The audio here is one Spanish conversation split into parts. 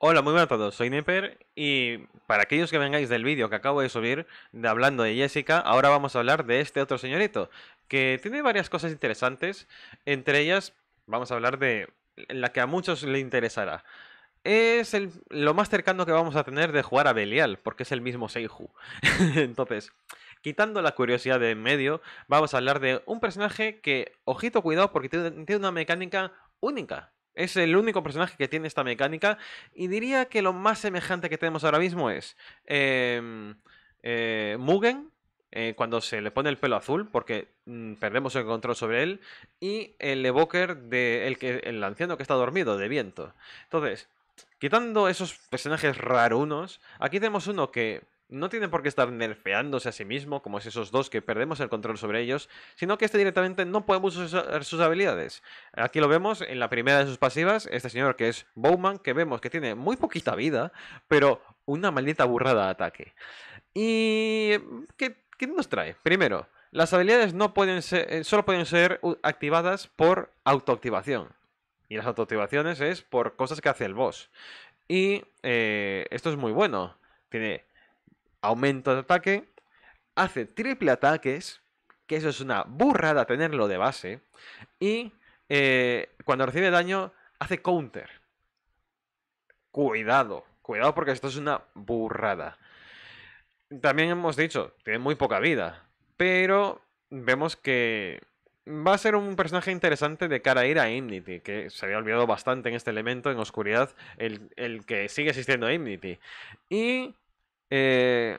Hola, muy buenas a todos, soy Nipper y para aquellos que vengáis del vídeo que acabo de subir de hablando de Jessica, ahora vamos a hablar de este otro señorito, que tiene varias cosas interesantes, entre ellas vamos a hablar de la que a muchos le interesará. Es lo más cercano que vamos a tener de jugar a Belial, porque es el mismo Seiju. Entonces, quitando la curiosidad de en medio, vamos a hablar de un personaje que, ojito cuidado, porque tiene una mecánica única es el único personaje que tiene esta mecánica y diría que lo más semejante que tenemos ahora mismo es em, eh, Mugen, eh, cuando se le pone el pelo azul, porque mm, perdemos el control sobre él, y el evoker del que, el anciano que está dormido, de viento. Entonces, quitando esos personajes rarunos, aquí tenemos uno que no tiene por qué estar nerfeándose a sí mismo, como es esos dos que perdemos el control sobre ellos, sino que este directamente no podemos usar sus habilidades. Aquí lo vemos en la primera de sus pasivas, este señor que es Bowman, que vemos que tiene muy poquita vida, pero una maldita burrada de ataque. ¿Y qué, nos trae? Primero, las habilidades no pueden ser, eh, solo pueden ser activadas por autoactivación. Y las autoactivaciones es por cosas que hace el boss. Y eh, esto es muy bueno. Tiene aumento de ataque, hace triple ataques, que eso es una burrada tenerlo de base, y eh, cuando recibe daño hace counter. Cuidado, cuidado porque esto es una burrada. También hemos dicho, tiene muy poca vida, pero vemos que va a ser un personaje interesante de cara a ir a Imnity, que se había olvidado bastante en este elemento, en oscuridad, el, que sigue existiendo Imnity. Y eh,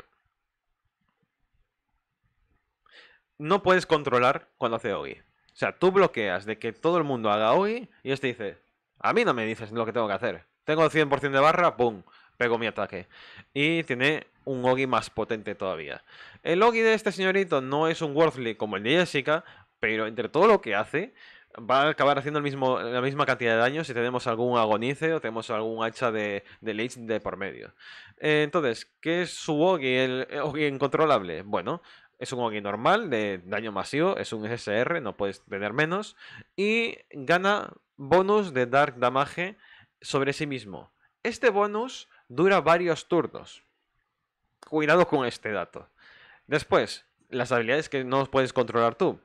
no puedes controlar cuando hace Ogi. O sea, tú bloqueas de que todo el mundo haga Ogi y este dice, a mí no me dices lo que tengo que hacer. Tengo 100% de barra, ¡pum! Pego mi ataque. Y tiene un Ogi más potente todavía. El Ogi de este señorito no es un Worthly como el de Jessica, pero entre todo lo que hace, va a acabar haciendo el mismo, la misma cantidad de daño si tenemos algún agonice o tenemos algún hacha de, de de por medio. Eh, entonces, ¿qué es su Ogi, el eh, incontrolable? Bueno, es un Ogi normal de daño masivo, es un SR, no puedes tener menos, y gana bonus de Dark Damage sobre sí mismo. Este bonus dura varios turnos. Cuidado con este dato. Después, las habilidades que no puedes controlar tú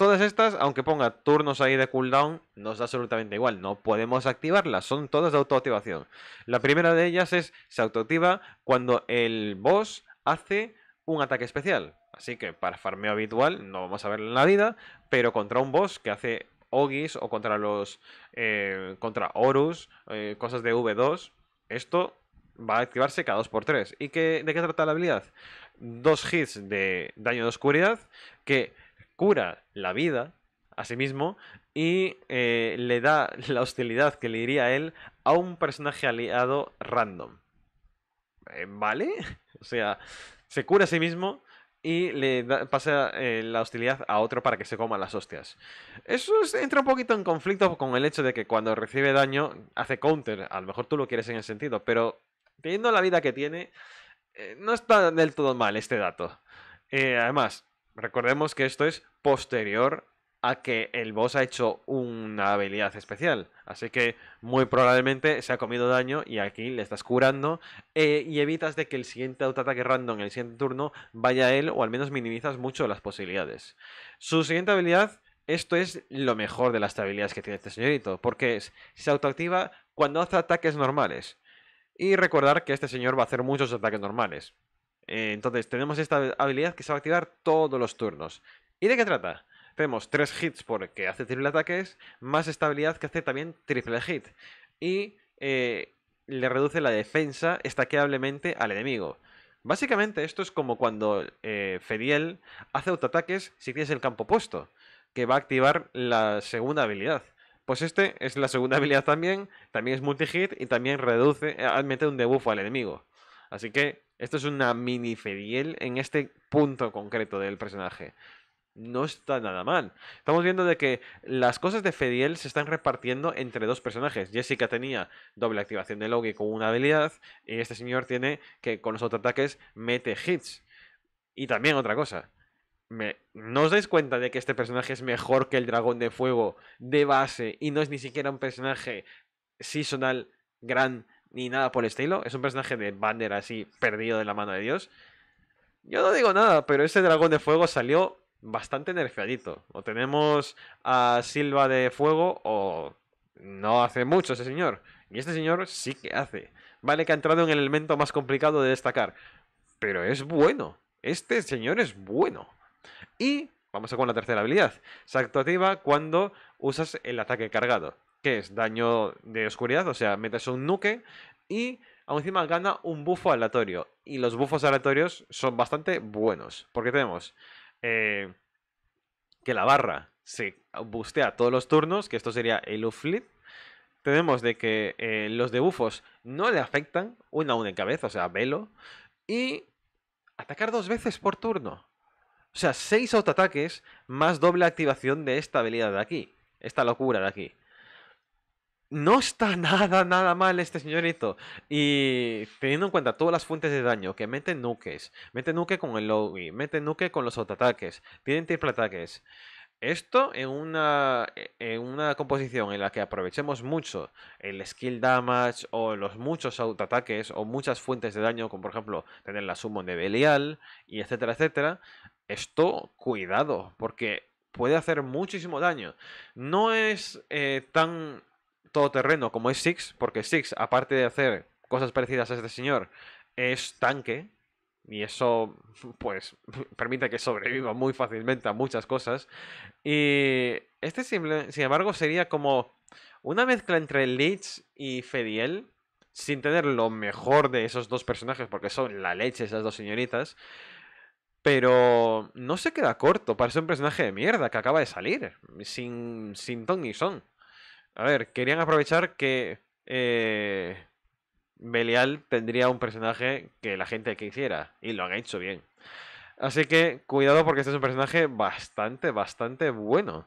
todas estas, aunque ponga turnos ahí de cooldown, nos da absolutamente igual. No podemos activarlas, son todas de autoactivación. La primera de ellas es, se autoactiva cuando el boss hace un ataque especial. Así que para farmeo habitual no vamos a verla en la vida, pero contra un boss que hace Ogis o contra los... Eh, contra Horus, eh, cosas de V2, esto va a activarse cada 2x3. ¿Y qué, de qué trata la habilidad? Dos hits de daño de oscuridad que cura la vida a sí mismo y eh, le da la hostilidad que le iría a él a un personaje aliado random. Eh, ¿Vale? O sea, se cura a sí mismo y le pasa eh, la hostilidad a otro para que se coma las hostias. Eso entra un poquito en conflicto con el hecho de que cuando recibe daño hace counter. A lo mejor tú lo quieres en el sentido, pero teniendo la vida que tiene, no está del todo mal este dato. además, Recordemos que esto es posterior a que el boss ha hecho una habilidad especial. Así que muy probablemente se ha comido daño y aquí le estás curando eh, y evitas de que el siguiente autoataque random en el siguiente turno vaya a él o al menos minimizas mucho las posibilidades. Su siguiente habilidad, esto es lo mejor de las habilidades que tiene este señorito, porque se autoactiva cuando hace ataques normales. Y recordar que este señor va a hacer muchos ataques normales. Eh, entonces, tenemos esta habilidad que se va a activar todos los turnos. ¿Y de qué trata? Tenemos 3 hits porque hace triple ataques, más estabilidad que hace también triple hit. Y eh, le reduce la defensa estaqueablemente al enemigo. Básicamente esto es como cuando eh, Fediel hace autoataques si tienes el campo puesto, que va a activar la segunda habilidad. Pues este es la segunda habilidad también, también es multi-hit y también reduce, admite un debuff al enemigo. Así que esto es una mini Fediel en este punto concreto del personaje. No está nada mal. Estamos viendo de que las cosas de Fediel se están repartiendo entre dos personajes. Jessica tenía doble activación de Logi con una habilidad y este señor tiene que con los ataques mete hits. Y también otra cosa. ¿No os dais cuenta de que este personaje es mejor que el dragón de fuego de base y no es ni siquiera un personaje seasonal gran ni nada por el estilo. Es un personaje de banner así, perdido de la mano de Dios. Yo no digo nada, pero ese dragón de fuego salió bastante nerfeadito. O tenemos a Silva de fuego o no hace mucho ese señor. Y este señor sí que hace. Vale que ha entrado en el elemento más complicado de destacar. Pero es bueno. Este señor es bueno. Y vamos a con la tercera habilidad. Se activa cuando usas el ataque cargado que es daño de oscuridad, o sea, metes un nuke y aún encima gana un bufo aleatorio. Y los bufos aleatorios son bastante buenos, porque tenemos eh, que la barra se bustea todos los turnos, que esto sería el Uflip. Tenemos de que eh, los debufos no le afectan, una a una en cabeza, o sea, velo. Y atacar dos veces por turno. O sea, seis autoataques más doble activación de esta habilidad de aquí. Esta locura de aquí no está nada, nada mal este señorito. Y teniendo en cuenta todas las fuentes de daño, que mete nukes, mete nuke con el lobby, mete nuke con los autoataques, tienen triple ataques. Esto en una, en una composición en la que aprovechemos mucho el skill damage o los muchos autoataques o muchas fuentes de daño, como por ejemplo tener la summon de Belial y etcétera, etcétera. Esto, cuidado, porque puede hacer muchísimo daño. No es eh, tan todo terreno como es Six, porque Six, aparte de hacer cosas parecidas a este señor, es tanque. Y eso, pues, permite que sobreviva muy fácilmente a muchas cosas. Y este, sin embargo, sería como una mezcla entre Leech y Fediel, sin tener lo mejor de esos dos personajes, porque son la leche esas dos señoritas. Pero no se queda corto parece un personaje de mierda que acaba de salir, sin, sin ton ni son. A ver, querían aprovechar que Belial eh, tendría un personaje que la gente quisiera. Y lo han hecho bien. Así que cuidado porque este es un personaje bastante, bastante bueno.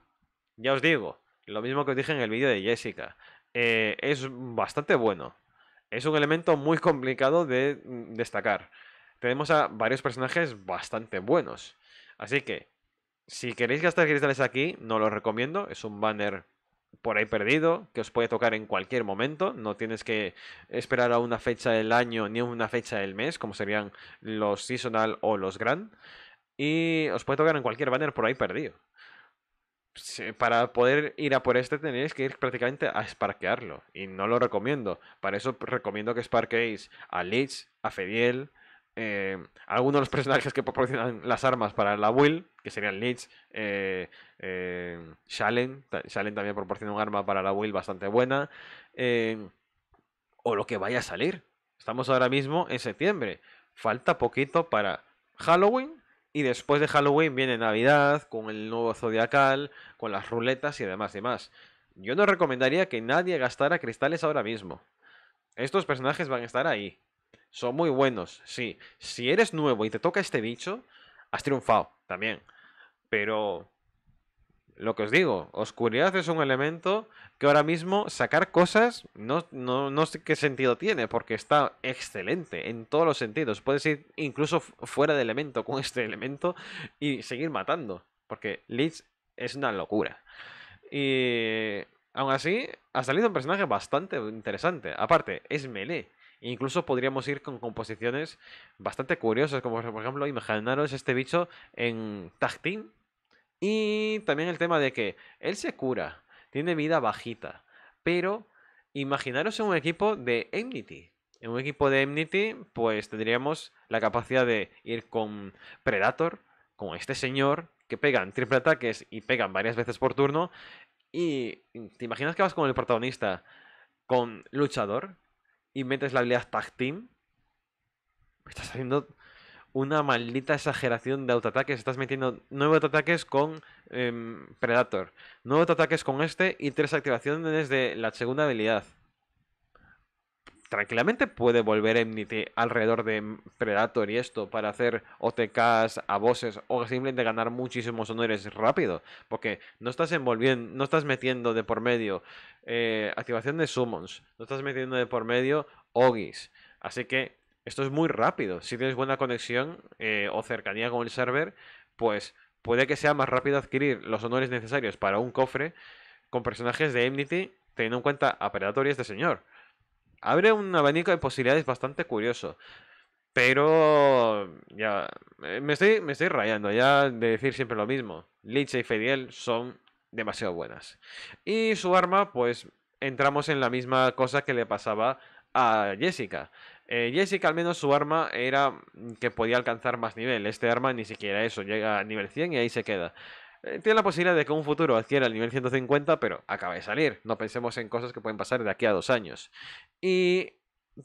Ya os digo, lo mismo que os dije en el vídeo de Jessica. Eh, es bastante bueno. Es un elemento muy complicado de destacar. Tenemos a varios personajes bastante buenos. Así que, si queréis gastar cristales aquí, no lo recomiendo. Es un banner por ahí perdido, que os puede tocar en cualquier momento. No tienes que esperar a una fecha del año ni a una fecha del mes, como serían los seasonal o los grand. Y os puede tocar en cualquier banner por ahí perdido. Para poder ir a por este tenéis que ir prácticamente a esparquearlo. Y no lo recomiendo. Para eso recomiendo que esparquéis a Leeds, a Fediel, eh, algunos de los personajes que proporcionan las armas para la Will, que serían Leech, eh, eh, Shalen, Shalen también proporciona un arma para la Will bastante buena, o lo que vaya a salir. Estamos ahora mismo en septiembre, falta poquito para Halloween y después de Halloween viene Navidad con el nuevo Zodiacal, con las ruletas y demás, demás. Yo no recomendaría que nadie gastara cristales ahora mismo. Estos personajes van a estar ahí. Son muy buenos, sí. Si eres nuevo y te toca este bicho, has triunfado también. Pero lo que os digo, oscuridad es un elemento que ahora mismo sacar cosas no, no, sé qué sentido tiene, porque está excelente en todos los sentidos. Puedes ir incluso fuera de elemento con este elemento y seguir matando, porque Leech es una locura. Y aún así, ha salido un personaje bastante interesante. Aparte, es melee. Incluso podríamos ir con composiciones bastante curiosas, como por ejemplo, imaginaros este bicho en Tag Team. Y también el tema de que él se cura, tiene vida bajita, pero imaginaros en un equipo de Enmity. En un equipo de Enmity, pues tendríamos la capacidad de ir con Predator, con este señor, que pegan triple ataques y pegan varias veces por turno. Y te imaginas que vas con el protagonista, con luchador, y metes la habilidad Tag Team, estás haciendo una maldita exageración de autoataques. Estás metiendo nuevos autoataques con em, Predator, nuevos autoataques con este y tres activaciones de la segunda habilidad tranquilamente puede volver Enmity alrededor de Predator y esto para hacer OTKs a voces o simplemente ganar muchísimos honores rápido. Porque no estás envolviendo, no estás metiendo de por medio eh, activación de summons, no estás metiendo de por medio Ogis. Así que esto es muy rápido. Si tienes buena conexión eh, o cercanía con el server, pues puede que sea más rápido adquirir los honores necesarios para un cofre con personajes de Enmity teniendo en cuenta a Predator y este señor abre un abanico de posibilidades bastante curioso. Pero ya eh, me estoy, me estoy rayando ya de decir siempre lo mismo. Lich y Feriel son demasiado buenas. Y su arma, pues entramos en la misma cosa que le pasaba a Jessica. Eh, Jessica al menos su arma era que podía alcanzar más nivel. Este arma ni siquiera eso, llega a nivel 100 y ahí se queda. Eh, tiene la posibilidad de que un futuro adquiera el nivel 150, pero acaba de salir. No pensemos en cosas que pueden pasar de aquí a dos años. Y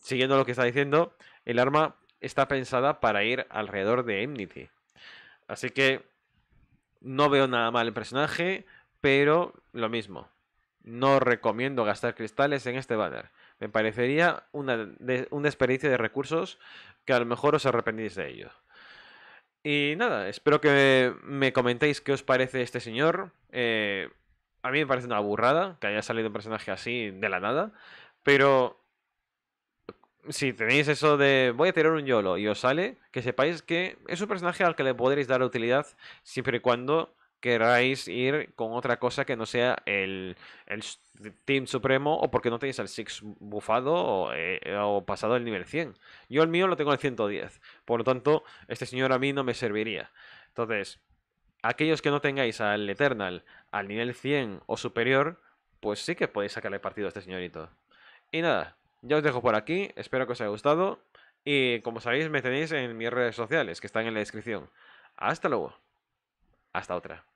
siguiendo lo que está diciendo, el arma está pensada para ir alrededor de Enmity. Así que no veo nada mal el personaje, pero lo mismo. No recomiendo gastar cristales en este banner. Me parecería una, un desperdicio de recursos que a lo mejor os arrepentís de ello. Y nada, espero que me comentéis qué os parece este señor. Eh, a mí me parece una burrada que haya salido un personaje así de la nada. Pero si tenéis eso de voy a tirar un YOLO y os sale, que sepáis que es un personaje al que le podréis dar utilidad siempre y cuando queráis ir con otra cosa que no sea el, Team Supremo o porque no tenéis al Six bufado o, eh, eh, o, pasado el nivel 100. Yo el mío lo tengo al 110, por lo tanto, este señor a mí no me serviría. Entonces, aquellos que no tengáis al Eternal al nivel 100 o superior, pues sí que podéis sacarle partido a este señorito. Y nada, ya os dejo por aquí, espero que os haya gustado y como sabéis me tenéis en mis redes sociales que están en la descripción. Hasta luego. Hasta otra.